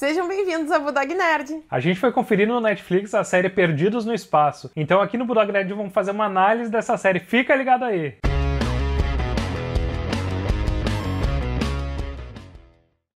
Sejam bem-vindos ao Budog Nerd. A gente foi conferir no Netflix a série Perdidos no Espaço. Então aqui no Budog Nerd vamos fazer uma análise dessa série. Fica ligado aí.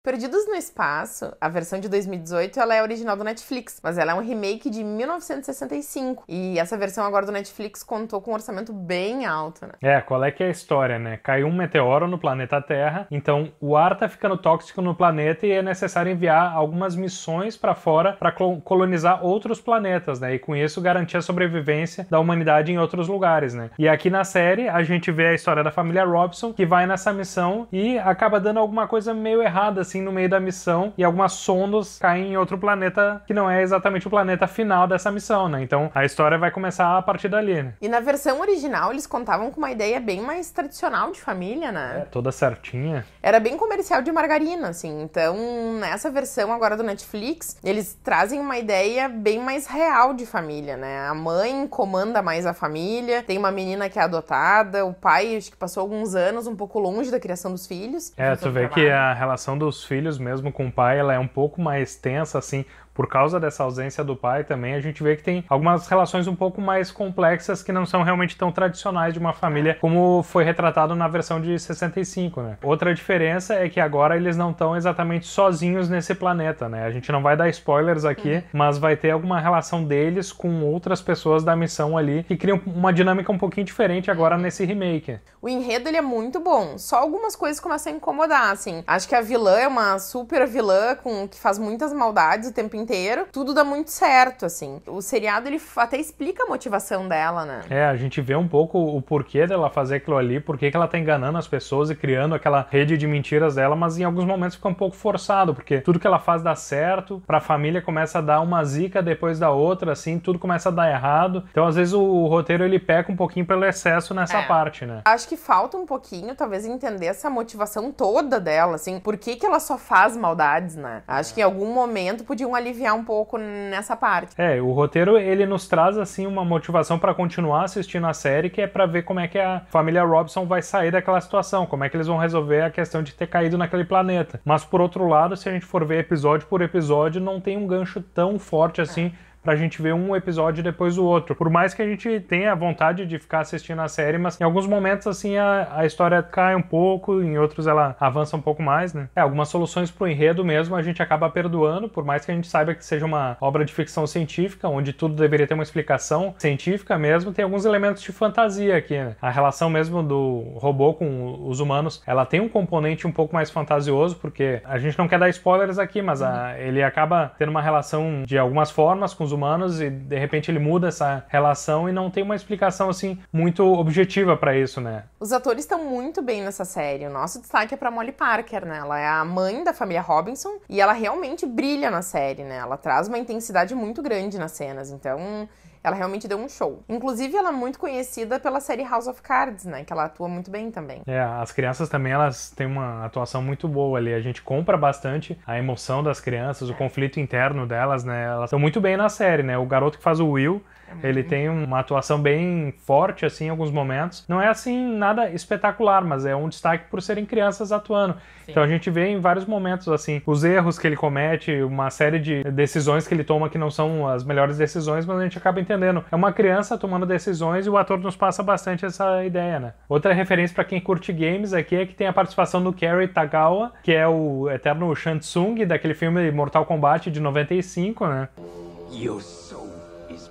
Perdidos no Espaço, a versão de 2018, ela é original do Netflix, mas ela é um remake de 1965. E essa versão agora do Netflix contou com um orçamento bem alto, né? É, qual é que é a história, né? Caiu um meteoro no planeta Terra, então o ar tá ficando tóxico no planeta e é necessário enviar algumas missões para fora para colonizar outros planetas, né? E com isso garantir a sobrevivência da humanidade em outros lugares, né? E aqui na série a gente vê a história da família Robson que vai nessa missão e acaba dando alguma coisa meio errada assim, assim no meio da missão e algumas sondas caem em outro planeta que não é exatamente o planeta final dessa missão, né? Então a história vai começar a partir dali, né? E na versão original eles contavam com uma ideia bem mais tradicional de família, né? É, toda certinha. Era bem comercial de margarina, assim. Então, nessa versão agora do Netflix, eles trazem uma ideia bem mais real de família, né? A mãe comanda mais a família, tem uma menina que é adotada, o pai acho que passou alguns anos um pouco longe da criação dos filhos. É, então, tu vê trabalho. que a relação dos filhos mesmo com o pai, ela é um pouco mais tensa, assim, por causa dessa ausência do pai também, a gente vê que tem algumas relações um pouco mais complexas que não são realmente tão tradicionais de uma família como foi retratado na versão de 65, né? Outra diferença é que agora eles não estão exatamente sozinhos nesse planeta, né? A gente não vai dar spoilers aqui, mas vai ter alguma relação deles com outras pessoas da missão ali que criam uma dinâmica um pouquinho diferente agora nesse remake. O enredo ele é muito bom, só algumas coisas começam a incomodar, assim. Acho que a vilã é uma super vilã com que faz muitas maldades o tempo inteiro inteiro, tudo dá muito certo, assim. O seriado, ele até explica a motivação dela, né? É, a gente vê um pouco o porquê dela fazer aquilo ali, por que ela tá enganando as pessoas e criando aquela rede de mentiras dela, mas em alguns momentos fica um pouco forçado, porque tudo que ela faz dá certo, pra família começa a dar uma zica depois da outra, assim, tudo começa a dar errado. Então, às vezes, o, o roteiro ele peca um pouquinho pelo excesso nessa é. parte, né? Acho que falta um pouquinho, talvez, entender essa motivação toda dela, assim, por que, que ela só faz maldades, né? Acho é. que em algum momento podiam aliviar aliviar um pouco nessa parte. É, o roteiro ele nos traz assim uma motivação para continuar assistindo a série, que é para ver como é que a família Robson vai sair daquela situação, como é que eles vão resolver a questão de ter caído naquele planeta. Mas por outro lado, se a gente for ver episódio por episódio, não tem um gancho tão forte assim. É pra gente ver um episódio depois do outro. Por mais que a gente tenha vontade de ficar assistindo a série, mas em alguns momentos, assim, a, a história cai um pouco, em outros ela avança um pouco mais, né? É, algumas soluções pro enredo mesmo a gente acaba perdoando, por mais que a gente saiba que seja uma obra de ficção científica, onde tudo deveria ter uma explicação científica mesmo, tem alguns elementos de fantasia aqui, né? A relação mesmo do robô com os humanos, ela tem um componente um pouco mais fantasioso, porque a gente não quer dar spoilers aqui, mas a, ele acaba tendo uma relação de algumas formas com os humanos e de repente ele muda essa relação e não tem uma explicação assim muito objetiva para isso, né? Os atores estão muito bem nessa série. O nosso destaque é para Molly Parker, né? Ela é a mãe da família Robinson e ela realmente brilha na série, né? Ela traz uma intensidade muito grande nas cenas. Então, ela realmente deu um show. Inclusive, ela é muito conhecida pela série House of Cards, né? Que ela atua muito bem também. É, as crianças também, elas têm uma atuação muito boa ali. A gente compra bastante a emoção das crianças, o conflito interno delas, né? Elas estão muito bem na série, né? O garoto que faz o Will, Uhum. Ele tem uma atuação bem forte, assim, em alguns momentos. Não é, assim, nada espetacular, mas é um destaque por serem crianças atuando. Sim. Então a gente vê em vários momentos, assim, os erros que ele comete, uma série de decisões que ele toma que não são as melhores decisões, mas a gente acaba entendendo. É uma criança tomando decisões e o ator nos passa bastante essa ideia, né? Outra referência para quem curte games aqui é que tem a participação do Kerry Tagawa, que é o eterno Shansung daquele filme Mortal Kombat de 95, né?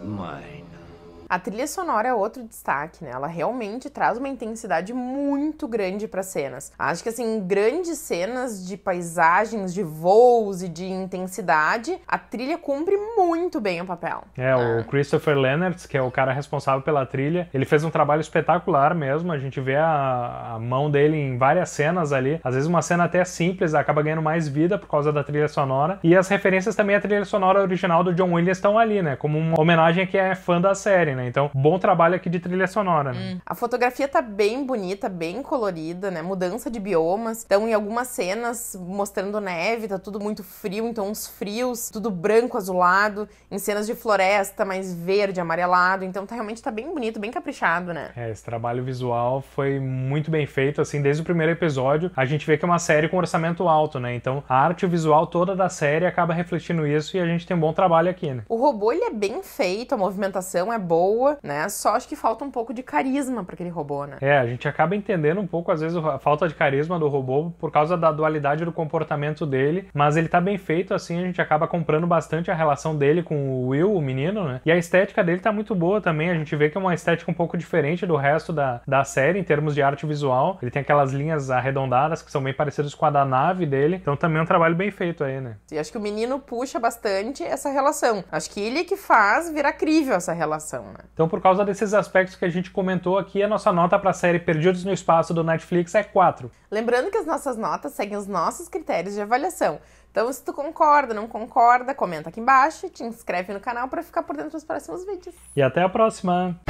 mine. A trilha sonora é outro destaque, né? Ela realmente traz uma intensidade muito grande para cenas. Acho que assim, grandes cenas de paisagens, de voos e de intensidade, a trilha cumpre muito bem o papel. É, ah. o é. Christopher Lennertz, que é o cara responsável pela trilha, ele fez um trabalho espetacular mesmo. A gente vê a, a mão dele em várias cenas ali. Às vezes uma cena até simples acaba ganhando mais vida por causa da trilha sonora. E as referências também à trilha sonora original do John Williams estão ali, né? Como uma homenagem a quem é fã da série, né? né? Então, bom trabalho aqui de trilha sonora. Né? Hum. A fotografia tá bem bonita, bem colorida, né? Mudança de biomas. Então, em algumas cenas mostrando neve, tá tudo muito frio, então uns frios, tudo branco, azulado. Em cenas de floresta, mais verde, amarelado. Então, tá realmente tá bem bonito, bem caprichado, né? É, esse trabalho visual foi muito bem feito, assim, desde o primeiro episódio, a gente vê que é uma série com orçamento alto, né? Então, a arte visual toda da série acaba refletindo isso e a gente tem um bom trabalho aqui, né? O robô, ele é bem feito, a movimentação é boa, boa, né? Só acho que falta um pouco de carisma para aquele robô, né? É, a gente acaba entendendo um pouco, às vezes, a falta de carisma do robô por causa da dualidade do comportamento dele, mas ele tá bem feito, assim, a gente acaba comprando bastante a relação dele com o Will, o menino, né? E a estética dele tá muito boa também, a gente vê que é uma estética um pouco diferente do resto da, da série em termos de arte visual. Ele tem aquelas linhas arredondadas que são bem parecidas com a da nave dele, então também é um trabalho bem feito aí, né? E acho que o menino puxa bastante essa relação. Acho que ele é que faz virar crível essa relação. Né? Então, por causa desses aspectos que a gente comentou aqui, a nossa nota para a série Perdidos no Espaço do Netflix é 4. Lembrando que as nossas notas seguem os nossos critérios de avaliação. Então, se tu concorda, não concorda, comenta aqui embaixo, te inscreve no canal para ficar por dentro dos próximos vídeos. E até a próxima!